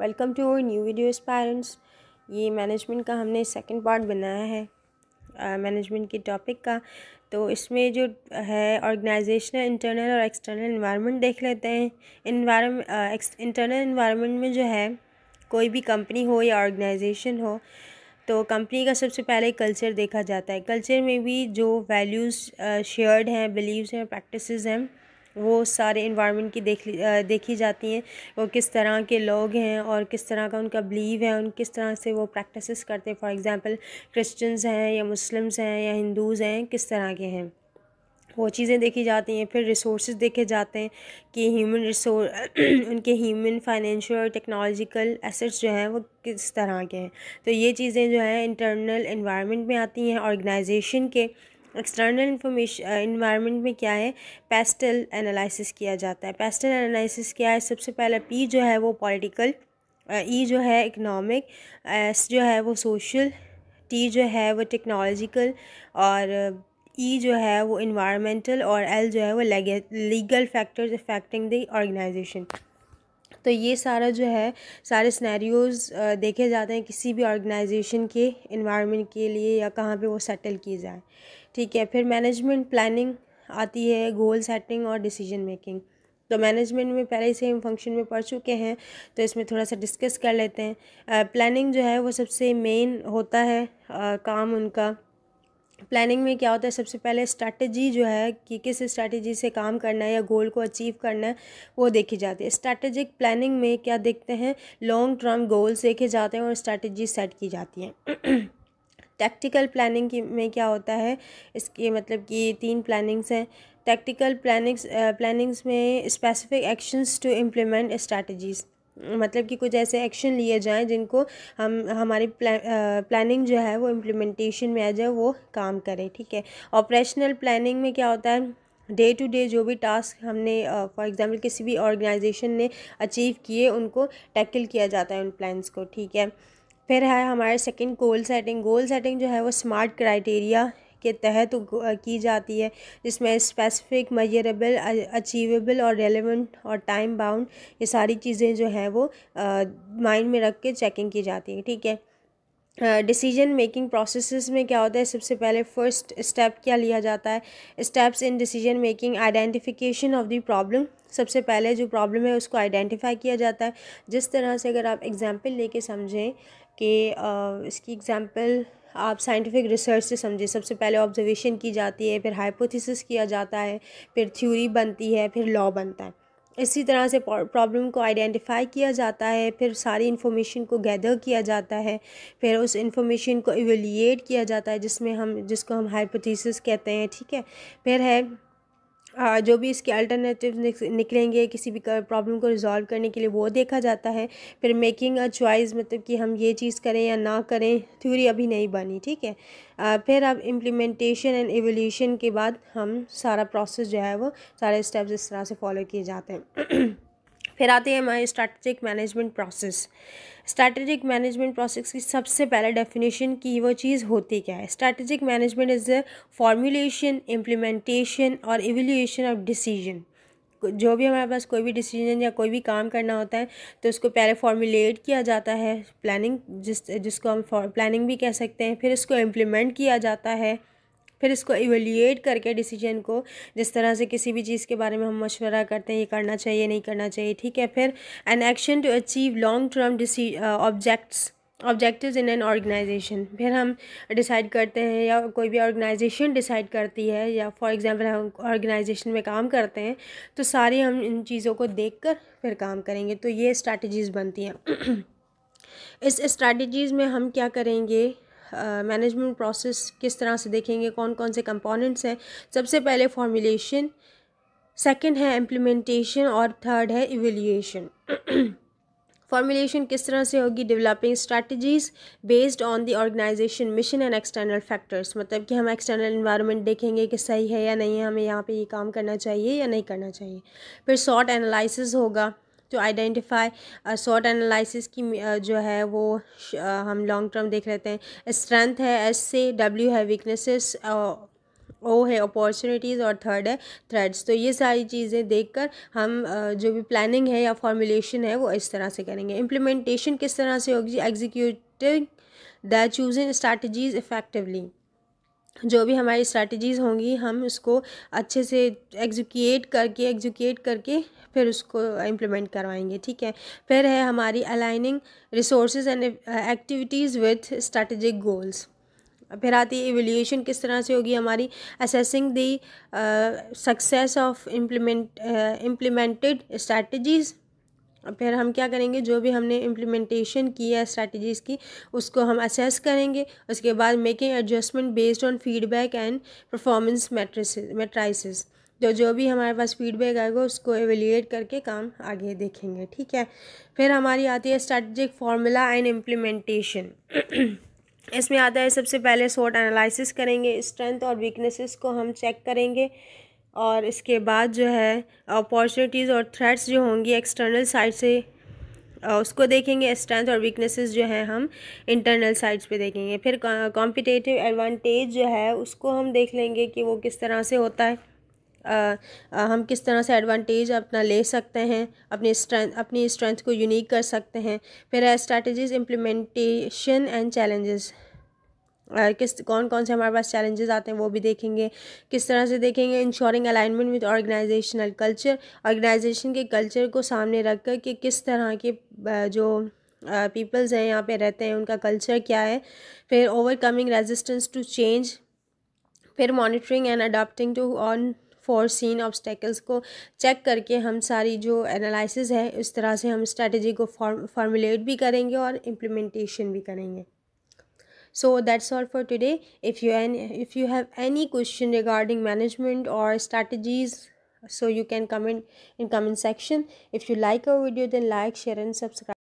welcome to new video parents ये management का हमने सेकंड पार्ट बनाया है मैनेजमेंट के टॉपिक का तो इसमें जो है ऑर्गेनाइजेशनल इंटरनल और एक्सटर्नल इन्वायरमेंट देख लेते हैं इन्वायरमेंट इंटरनल इन्वायरमेंट में जो है कोई भी कंपनी हो या ऑर्गेनाइजेशन हो तो कंपनी का सबसे पहले कल्चर देखा जाता है कल्चर में भी जो वैल्यूज़ शेयर्ड हैं बिलीव्स हैं प्रैक्टिसेस हैं वो सारे इन्वायरमेंट की देख देखी जाती हैं वो किस तरह के लोग हैं और किस तरह का उनका बिलीव है उन किस तरह से वो प्रैक्टिस करते हैं फॉर एग्ज़ाम्पल क्रिश्चियंस हैं या मुस्लिम्स हैं या हिंदूज़ हैं किस तरह के हैं वो चीज़ें देखी जाती हैं फिर रिसोर्स देखे जाते हैं कि ह्यूमन रिसोर्स उनके ह्यूमन फाइनेंशियल और टेक्नोलॉजिकल एसेट्स जो हैं वो किस तरह के हैं तो ये चीज़ें जो हैं इंटरनल इन्वायरमेंट में आती हैं ऑर्गेनाइजेशन के एक्सटर्नल इन्फॉर्मेशन इन्वायरमेंट में क्या है पेस्टल एनालिसिस किया जाता है पेस्टल एनालिसिस क्या है सबसे पहला पी जो है वो पॉलिटिकल ई uh, e जो है इकनॉमिक एस जो है वो सोशल टी जो है वो टेक्नोलॉजिकल और ई uh, e जो है वो इन्वायरमेंटल और एल जो है वो legal factors affecting the organisation तो ये सारा जो है सारे स्नैरियोज़ देखे जाते हैं किसी भी ऑर्गेनाइजेशन के इन्वायरमेंट के लिए या कहाँ पे वो सेटल की जाए ठीक है फिर मैनेजमेंट प्लानिंग आती है गोल सेटिंग और डिसीजन मेकिंग तो मैनेजमेंट में पहले से हम फंक्शन में पढ़ चुके हैं तो इसमें थोड़ा सा डिस्कस कर लेते हैं प्लानिंग जो है वो सबसे मेन होता है आ, काम उनका प्लानिंग में क्या होता है सबसे पहले स्ट्रैटेजी जो है कि किस स्ट्रैटेजी से काम करना है या गोल को अचीव करना है वो देखी जाती है स्ट्रैटेजिक प्लानिंग में क्या देखते हैं लॉन्ग टर्म गोल्स देखे जाते हैं और स्ट्रैटेजी सेट की जाती हैं टैक्टिकल प्लानिंग की में क्या होता है इसके मतलब कि तीन प्लानिंग्स हैं टैक्टिकल प्लानिंग्स प्लानिंग्स में specific actions to implement strategies मतलब कि कुछ ऐसे एक्शन लिए जाएं जिनको हम हमारी प्ला, प्लानिंग जो है वो इम्प्लीमेंटेशन में आ जाए वो काम करें ठीक है ऑपरेशनल प्लानिंग में क्या होता है डे टू डे जो भी टास्क हमने फॉर uh, एग्ज़ाम्पल किसी भी ऑर्गेनाइजेशन ने अचीव किए उनको टैकल किया जाता है उन प्लान्स को ठीक है फिर है हमारे second goal setting goal setting जो है वो स्मार्ट क्राइटेरिया के तहत की जाती है जिसमें स्पेसिफिक मजरेबल अचीवेबल और रेलिवेंट और टाइम बाउंड ये सारी चीज़ें जो हैं वो माइंड में रख के चेकिंग की जाती है ठीक है डिसीजन मेकिंग प्रोसेस में क्या होता है सबसे पहले फर्स्ट स्टेप क्या लिया जाता है steps in decision making identification of the problem सबसे पहले जो प्रॉब्लम है उसको आइडेंटिफाई किया जाता है जिस तरह से अगर आप एग्ज़ाम्पल लेके समझें कि इसकी एग्ज़ाम्पल आप साइंटिफिक रिसर्च से समझे सबसे पहले ऑब्जर्वेशन की जाती है फिर हाइपोथेसिस किया जाता है फिर थ्योरी बनती है फिर लॉ बनता है इसी तरह से प्रॉब्लम को आइडेंटिफाई किया जाता है फिर सारी इन्फॉर्मेशन को गैदर किया जाता है फिर उस इन्फॉर्मेशन को एवेलिएट किया जाता है जिसमें हम जिसको हम हाइपोथेसिस कहते हैं ठीक है फिर है जो भी इसके अल्टरनेटिव निकलेंगे किसी भी प्रॉब्लम को रिजॉल्व करने के लिए वो देखा जाता है फिर मेकिंग अ चॉइस मतलब कि हम ये चीज़ करें या ना करें थ्योरी अभी नहीं बनी ठीक है फिर अब इम्प्लीमेंटेशन एंड एवोल्यूशन के बाद हम सारा प्रोसेस जो है वो सारे स्टेप्स इस तरह से फॉलो किए जाते हैं फिर आते हैं हमारे strategic management process strategic management process की सबसे पहले डेफिनेशन की वो चीज़ होती क्या है strategic management is a formulation implementation और एवेल्यूशन ऑफ डिसीजन जो भी हमारे पास कोई भी डिसीजन या कोई भी काम करना होता है तो उसको पहले फॉर्मुलेट किया जाता है प्लानिंग जिस जिसको हम प्लानिंग भी कह सकते हैं फिर इसको इम्प्लीमेंट किया जाता है फिर इसको एवेल्यूट करके डिसीजन को जिस तरह से किसी भी चीज़ के बारे में हम मशवरा करते हैं ये करना चाहिए नहीं करना चाहिए ठीक है फिर an action to achieve long term objects objective in an organisation फिर हम डिसाइड करते हैं या कोई भी ऑर्गेनाइजेशन डिसाइड करती है या फॉर एग्जांपल हम ऑर्गेनाइजेशन में काम करते हैं तो सारी हम इन चीज़ों को देखकर फिर काम करेंगे तो ये स्ट्रैटेजीज़ बनती हैं इस स्ट्रैटेजीज़ में हम क्या करेंगे मैनेजमेंट प्रोसेस किस तरह से देखेंगे कौन कौन से कंपोनेंट्स हैं सबसे पहले फॉर्मूलेशन सेकंड है इम्प्लीमेंटेशन और थर्ड है इवेल्यूशन फॉर्मूलेशन किस तरह से होगी developing strategies based on the organisation mission and external factors मतलब कि हम एक्सटर्नल इन्वायरमेंट देखेंगे कि सही है या नहीं है हमें यहाँ पे ये काम करना चाहिए या नहीं करना चाहिए फिर शॉर्ट एनालिसिस होगा टू आइडेंटिफाई शॉर्ट एनालिसिस की जो है वो हम लॉन्ग टर्म देख लेते हैं स्ट्रेंथ है एस से डब्ल्यू है वीकनेसेस ओ है अपॉर्चुनिटीज़ और थर्ड है थ्रेड्स तो ये सारी चीज़ें देखकर हम जो भी प्लानिंग है या फॉर्मुलेशन है वो इस तरह से करेंगे इम्प्लीमेंटेशन किस तरह से होगी executing the choosing strategies effectively जो भी हमारी स्ट्रैटेजीज़ होंगी हम उसको अच्छे से एग्जीक्यूट करके एग्जीक्यूट करके फिर उसको इम्प्लीमेंट करवाएंगे ठीक है फिर है हमारी aligning resource and activities with strategic goals फिर आती है एवेल्यूशन किस तरह से होगी हमारी assessing the success of implement implemented strategies फिर हम क्या करेंगे जो भी हमने इम्प्लीमेंटेशन की है स्ट्रैटेजीज़ की उसको हम असेस करेंगे उसके बाद making adjustment based on feedback and performance metrics तो जो भी हमारे पास फीडबैक आएगा उसको एवेलिएट करके काम आगे देखेंगे ठीक है फिर हमारी आती है स्ट्रैटेजिक फार्मूला एंड इम्प्लीमेंटेशन इसमें आता है सबसे पहले शॉर्ट एनालिसिस करेंगे स्ट्रेंथ और वीकनेसेस को हम चेक करेंगे और इसके बाद जो है अपॉर्चुनिटीज़ और थ्रेट्स जो होंगी एक्सटर्नल साइड से उसको देखेंगे स्ट्रेंथ और वीकनेसेस जो हैं हम इंटरनल साइड्स पे देखेंगे फिर कॉम्पिटेटिव एडवांटेज जो है उसको हम देख लेंगे कि वो किस तरह से होता है आ, आ, हम किस तरह से एडवांटेज अपना ले सकते हैं अपनी स्ट्रेंथ अपनी स्ट्रेंथ को यूनिक कर सकते हैं फिर है स्ट्रेटजीज इम्प्लीमेंटेशन एंड चैलेंजेस किस कौन कौन से हमारे पास चैलेंजेस आते हैं वो भी देखेंगे किस तरह से देखेंगे ensuring alignment with organisational culture organisation के कल्चर को सामने रख कर कि किस तरह के जो पीपल्स हैं यहाँ पे रहते हैं उनका कल्चर क्या है फिर ओवरकमिंग रेजिस्टेंस टू चेंज फिर monitoring and adapting to unforeseen obstacles को चेक करके हम सारी जो एनालिसिस है उस तरह से हम स्ट्रेटजी को फॉर्मुलेट भी करेंगे और इम्प्लीमेंटेशन भी करेंगे so that's all for today if you any, if you have any question regarding management or strategies so you can comment in comment section if you like our video then like share and subscribe